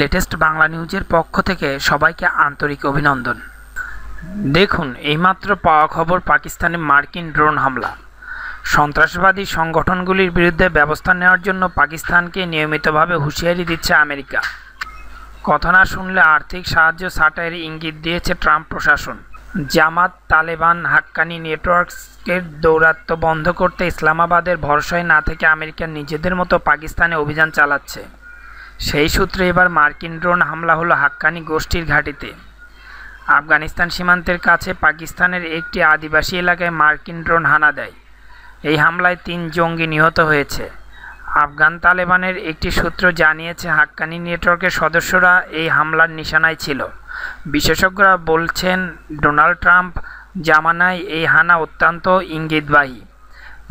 latest Bangla নিউজের পক্ষ থেকে সবাইকে আন্তরিক অভিনন্দন দেখুন এইমাত্র পাওয়া খবর পাকিস্তানে মার্কিন ড্রোন হামলা সন্ত্রাসবাদী সংগঠনগুলির বিরুদ্ধে ব্যবস্থা নেওয়ার জন্য পাকিস্তানকে নিয়মিতভাবে হুঁশিয়ারি দিচ্ছে আমেরিকা কথা না শুনলে আর্থিক সাহায্য ছাটাইয়ের ইঙ্গিত দিয়েছে ট্রাম্প প্রশাসন জামাত তালেবান হাক্কানি নেটওয়ার্কসের দৌরাত্ম বন্ধ করতে ইসলামাবাদের ভরসায় না থেকে আমেরিকা নিজেদের মতো পাকিস্তানে অভিযান চালাচ্ছে সেই সূত্রে এবার মার্কিন ড্রোন হামলা হলো হাক্কানি গোষ্ঠীর ঘাঁটিতে আফগানিস্তান সীমান্তের কাছে পাকিস্তানের একটি আদিবাসী এলাকায় মার্কিন ড্রোন হানা দেয় এই হামলায় তিন জঙ্গি নিহত হয়েছে আফগান তালেবানের একটি সূত্র জানিয়েছে হাক্কানি নেটওয়ার্কের সদস্যরা এই হামলার নিশানায় ছিল বিশেষজ্ঞরা বলছেন ডোনাল্ড ট্রাম্প জামানায় এই হানা অত্যন্ত ইঙ্গিতবাহী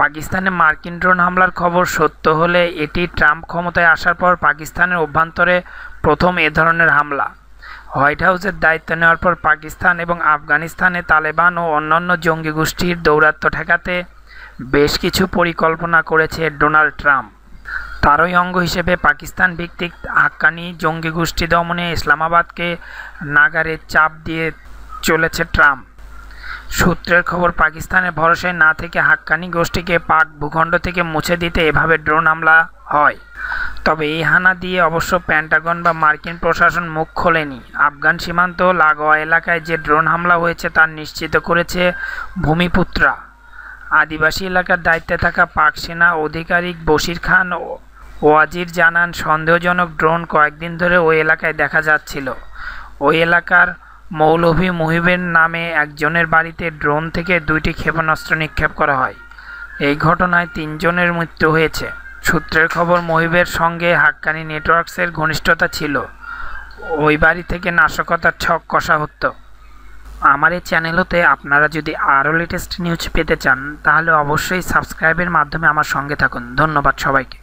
পাকিস্তানে মার্কিন ড্রোন হামলার খবর সত্য হলে এটি ট্রাম্প ক্ষমতায় আসার পর পাকিস্তানের অভ্যন্তরে প্রথম এ ধরনের হামলা হোয়াইট হাউসের দায়িত্ব নেওয়ার পর পাকিস্তান এবং আফগানিস্তানে তালেবান ও অন্যান্য জঙ্গি গোষ্ঠীর দৌরাত্ম ঠেকাতে বেশ কিছু পরিকল্পনা করেছে ডোনাল্ড ট্রাম্প তারই অঙ্গ হিসেবে পাকিস্তান ভিত্তিক হাক্কানি জঙ্গি গোষ্ঠী দমনে ইসলামাবাদকে নাগারে চাপ দিয়ে চলেছে ট্রাম্প সূত্রের খবর পাকিস্তানের ভরসায় না থেকে হাক্কানি গোষ্ঠীকে পাক ভূখণ্ড থেকে মুছে দিতে এভাবে ড্রোন হামলা হয় তবে এই হানা দিয়ে অবশ্য প্যান্টাগন বা মার্কিন প্রশাসন মুখ খোলেনি আফগান সীমান্ত লাগোয়া এলাকায় যে ড্রোন হামলা হয়েছে তার নিশ্চিত করেছে ভূমিপুত্রা আদিবাসী এলাকার দায়িত্বে থাকা পাক সেনা আধিকারিক বশির খান ওয়াজির জানান সন্দেহজনক ড্রোন কয়েকদিন ধরে ওই এলাকায় দেখা যাচ্ছিল ওই এলাকার মৌলভী মুহিবের নামে একজনের বাড়িতে ড্রোন থেকে দুইটি ক্ষেপণাস্ত্র নিক্ষেপ করা হয় এই ঘটনায় তিনজনের মৃত্যু হয়েছে সূত্রের খবর মহিবের সঙ্গে হাক্কানি নেটওয়ার্কসের ঘনিষ্ঠতা ছিল ওই বাড়ি থেকে নাশকতার ছক কষা হতো আমার এই চ্যানেলতে আপনারা যদি আরও লেটেস্ট নিউজ পেতে চান তাহলে অবশ্যই সাবস্ক্রাইবের মাধ্যমে আমার সঙ্গে থাকুন ধন্যবাদ সবাইকে